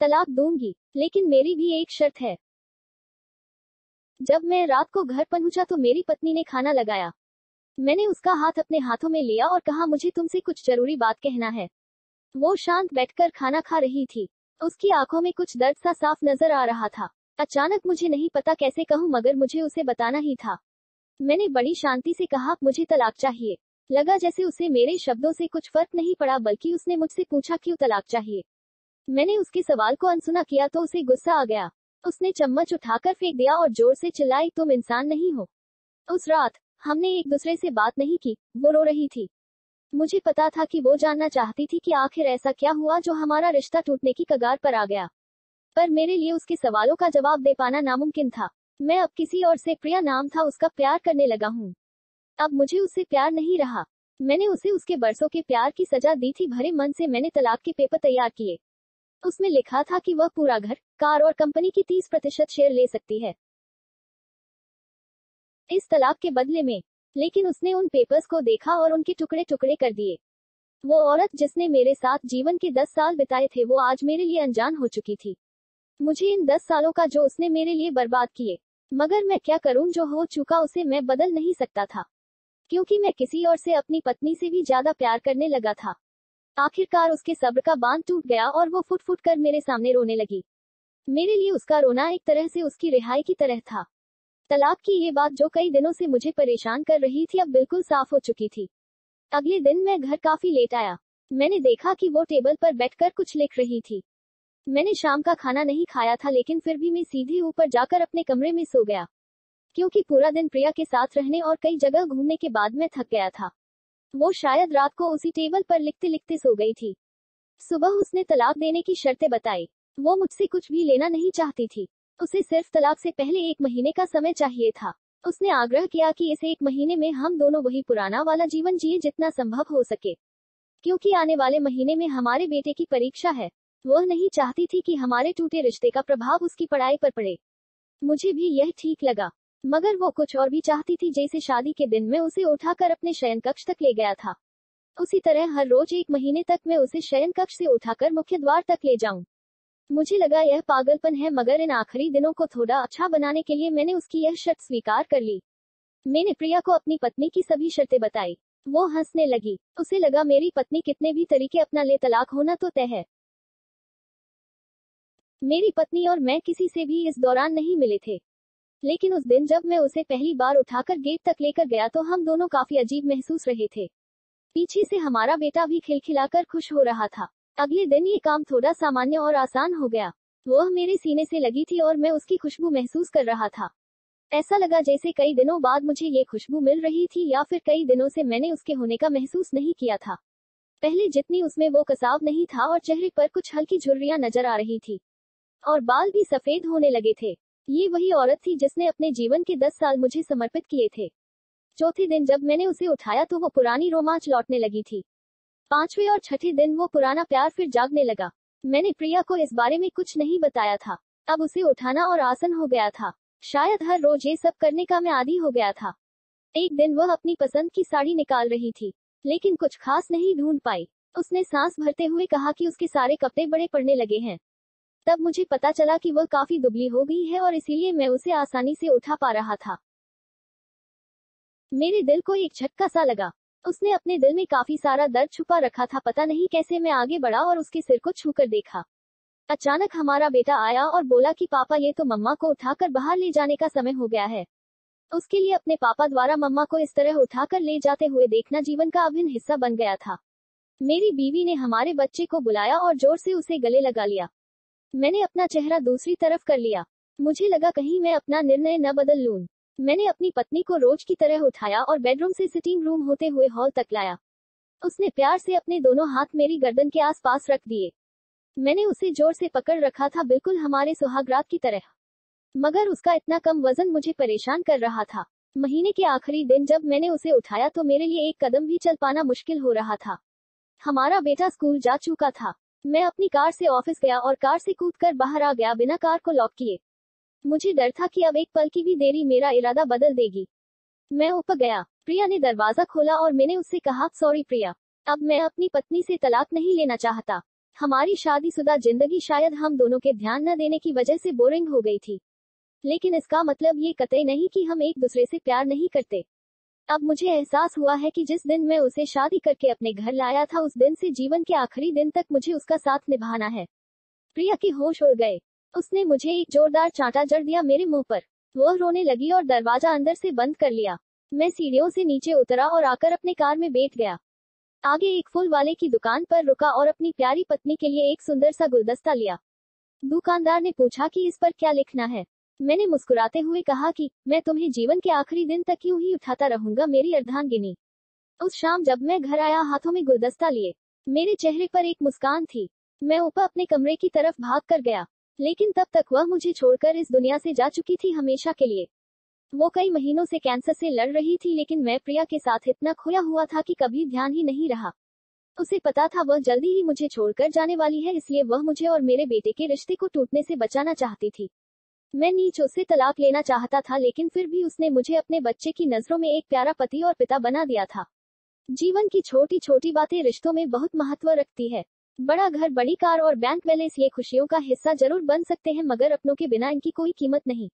तलाक दूंगी लेकिन मेरी भी एक शर्त है जब मैं रात को घर पहुंचा तो मेरी पत्नी ने खाना लगाया मैंने उसका हाथ अपने हाथों में लिया और कहा मुझे तुमसे कुछ जरूरी बात कहना है वो शांत बैठकर खाना खा रही थी उसकी आंखों में कुछ दर्द सा साफ नजर आ रहा था अचानक मुझे नहीं पता कैसे कहूँ मगर मुझे उसे बताना ही था मैंने बड़ी शांति से कहा मुझे तलाक चाहिए लगा जैसे उसे मेरे शब्दों से कुछ फर्क नहीं पड़ा बल्कि उसने मुझसे पूछा क्यों तलाक चाहिए मैंने उसके सवाल को अनसुना किया तो उसे गुस्सा आ गया उसने चम्मच उठाकर फेंक दिया और जोर से चिल्लाई तुम इंसान नहीं हो उस रात हमने एक दूसरे से बात नहीं की वो रो रही थी मुझे पता था कि वो जानना चाहती थी कि आखिर ऐसा क्या हुआ जो हमारा रिश्ता टूटने की कगार पर आ गया पर मेरे लिए उसके सवालों का जवाब दे पाना नामुमकिन था मैं अब किसी और से प्रिया नाम था उसका प्यार करने लगा हूँ अब मुझे उससे प्यार नहीं रहा मैंने उसे उसके बरसों के प्यार की सजा दी थी भरे मन से मैंने तलाक के पेपर तैयार किए उसमें लिखा था कि वह पूरा घर कार और कंपनी की 30 प्रतिशत शेयर ले सकती है इस तलाक के बदले में लेकिन उसने उन पेपर्स को देखा और उनके टुकड़े टुकड़े कर दिए वो औरत जिसने मेरे साथ जीवन के दस साल बिताए थे वो आज मेरे लिए अनजान हो चुकी थी मुझे इन दस सालों का जो उसने मेरे लिए बर्बाद किए मगर मैं क्या करूं जो हो चुका उसे मैं बदल नहीं सकता था क्योंकि मैं किसी और से अपनी पत्नी से भी ज्यादा प्यार करने लगा था आखिरकार उसके सब्र का बांध टूट गया और वो फुट फुट कर मेरे सामने रोने लगी मेरे लिए उसका रोना एक तरह से उसकी रिहाई की तरह था तलाक की ये बात जो कई दिनों से मुझे परेशान कर रही थी अब बिल्कुल साफ हो चुकी थी अगले दिन मैं घर काफी लेट आया मैंने देखा कि वो टेबल पर बैठकर कुछ लिख रही थी मैंने शाम का खाना नहीं खाया था लेकिन फिर भी मैं सीधे ऊपर जाकर अपने कमरे में सो गया क्योंकि पूरा दिन प्रिया के साथ रहने और कई जगह घूमने के बाद मैं थक गया था वो शायद रात को उसी टेबल पर लिखते लिखते सो गई थी सुबह उसने तलाक देने की शर्तें बताई वो मुझसे कुछ भी लेना नहीं चाहती थी उसे सिर्फ तलाक से पहले एक महीने का समय चाहिए था उसने आग्रह किया कि इसे एक महीने में हम दोनों वही पुराना वाला जीवन जिए जितना संभव हो सके क्योंकि आने वाले महीने में हमारे बेटे की परीक्षा है वह नहीं चाहती थी कि हमारे टूटे रिश्ते का प्रभाव उसकी पढ़ाई पर पड़े मुझे भी यह ठीक लगा मगर वो कुछ और भी चाहती थी जैसे शादी के दिन में उसे उठाकर अपने शयन कक्ष तक ले गया था उसी तरह हर रोज एक महीने तक मैं उसे शयन कक्ष से उठाकर मुख्य द्वार तक ले जाऊं मुझे लगा यह पागलपन है मगर इन आखिरी दिनों को थोड़ा अच्छा बनाने के लिए मैंने उसकी यह शर्त स्वीकार कर ली मैंने प्रिया को अपनी पत्नी की सभी शर्तें बताई वो हंसने लगी उसे लगा मेरी पत्नी कितने भी तरीके अपना ले तलाक होना तो तय है मेरी पत्नी और मैं किसी से भी इस दौरान नहीं मिले थे लेकिन उस दिन जब मैं उसे पहली बार उठाकर गेट तक लेकर गया तो हम दोनों काफी अजीब महसूस रहे थे पीछे से हमारा बेटा भी खिलखिलाकर खुश हो रहा था अगले दिन ये काम थोड़ा सामान्य और आसान हो गया वह मेरे सीने से लगी थी और मैं उसकी खुशबू महसूस कर रहा था ऐसा लगा जैसे कई दिनों बाद मुझे ये खुशबू मिल रही थी या फिर कई दिनों से मैंने उसके होने का महसूस नहीं किया था पहले जितनी उसमें वो कसाव नहीं था और चेहरे पर कुछ हल्की झुर्रियां नजर आ रही थी और बाल भी सफेद होने लगे थे ये वही औरत थी जिसने अपने जीवन के दस साल मुझे समर्पित किए थे चौथे दिन जब मैंने उसे उठाया तो वो पुरानी रोमांच लौटने लगी थी पांचवे और छठे दिन वो पुराना प्यार फिर जागने लगा मैंने प्रिया को इस बारे में कुछ नहीं बताया था अब उसे उठाना और आसन हो गया था शायद हर रोज ये सब करने का मैं आदि हो गया था एक दिन वह अपनी पसंद की साड़ी निकाल रही थी लेकिन कुछ खास नहीं ढूंढ पाई उसने सांस भरते हुए कहा कि उसके सारे कपड़े बड़े पड़ने लगे हैं तब मुझे पता चला कि वह काफी दुबली हो गई है और इसीलिए मैं उसे आसानी से उठा पा रहा था मेरे दिल को एक झटका सा लगा उसने अपने दिल में काफी सारा दर्द छुपा रखा था पता नहीं कैसे मैं आगे बढ़ा और उसके सिर को छू कर देखा अचानक हमारा बेटा आया और बोला कि पापा ये तो मम्मा को उठाकर बाहर ले जाने का समय हो गया है उसके लिए अपने पापा द्वारा मम्मा को इस तरह उठाकर ले जाते हुए देखना जीवन का अभिन्न हिस्सा बन गया था मेरी बीवी ने हमारे बच्चे को बुलाया और जोर से उसे गले लगा लिया मैंने अपना चेहरा दूसरी तरफ कर लिया मुझे लगा कहीं मैं अपना निर्णय न बदल लूं। मैंने अपनी पत्नी को रोज की तरह उठाया और बेडरूम से सिटिंग रूम होते हुए हॉल तक लाया उसने प्यार से अपने दोनों हाथ मेरी गर्दन के आसपास रख दिए मैंने उसे जोर से पकड़ रखा था बिल्कुल हमारे सुहागरात की तरह मगर उसका इतना कम वजन मुझे परेशान कर रहा था महीने के आखिरी दिन जब मैंने उसे उठाया तो मेरे लिए एक कदम भी चल पाना मुश्किल हो रहा था हमारा बेटा स्कूल जा चुका था मैं अपनी कार से ऑफिस गया और कार से कूदकर बाहर आ गया बिना कार को लॉक किए मुझे डर था कि अब एक पल की भी देरी मेरा इरादा बदल देगी मैं ऊपर गया प्रिया ने दरवाजा खोला और मैंने उससे कहा सॉरी प्रिया अब मैं अपनी पत्नी से तलाक नहीं लेना चाहता हमारी शादीशुदा जिंदगी शायद हम दोनों के ध्यान न देने की वजह से बोरिंग हो गई थी लेकिन इसका मतलब ये कतई नहीं कि हम एक दूसरे से प्यार नहीं करते अब मुझे एहसास हुआ है कि जिस दिन मैं उसे शादी करके अपने घर लाया था उस दिन से जीवन के आखिरी दिन तक मुझे उसका साथ निभाना है प्रिया के होश उड़ गए उसने मुझे एक जोरदार चांटा जड़ दिया मेरे मुंह पर वह रोने लगी और दरवाजा अंदर से बंद कर लिया मैं सीढ़ियों से नीचे उतरा और आकर अपने कार में बैठ गया आगे एक फूल वाले की दुकान पर रुका और अपनी प्यारी पत्नी के लिए एक सुंदर सा गुलदस्ता लिया दुकानदार ने पूछा कि इस पर क्या लिखना है मैंने मुस्कुराते हुए कहा कि मैं तुम्हें जीवन के आखिरी दिन तक यूं ही उठाता रहूंगा मेरी अर्धांगिनी उस शाम जब मैं घर आया हाथों में गुलदस्ता लिए मेरे चेहरे पर एक मुस्कान थी मैं ऊपर अपने कमरे की तरफ भाग कर गया लेकिन तब तक वह मुझे छोड़कर इस दुनिया से जा चुकी थी हमेशा के लिए वो कई महीनों से कैंसर से लड़ रही थी लेकिन मैं प्रिया के साथ इतना खोया हुआ था कि कभी ध्यान ही नहीं रहा उसे पता था वह जल्दी ही मुझे छोड़कर जाने वाली है इसलिए वह मुझे और मेरे बेटे के रिश्ते को टूटने से बचाना चाहती थी मैं नीच उससे तलाक लेना चाहता था लेकिन फिर भी उसने मुझे अपने बच्चे की नजरों में एक प्यारा पति और पिता बना दिया था जीवन की छोटी छोटी बातें रिश्तों में बहुत महत्व रखती है बड़ा घर बड़ी कार और बैंक बैलेंस ये खुशियों का हिस्सा जरूर बन सकते हैं मगर अपनों के बिना इनकी कोई कीमत नहीं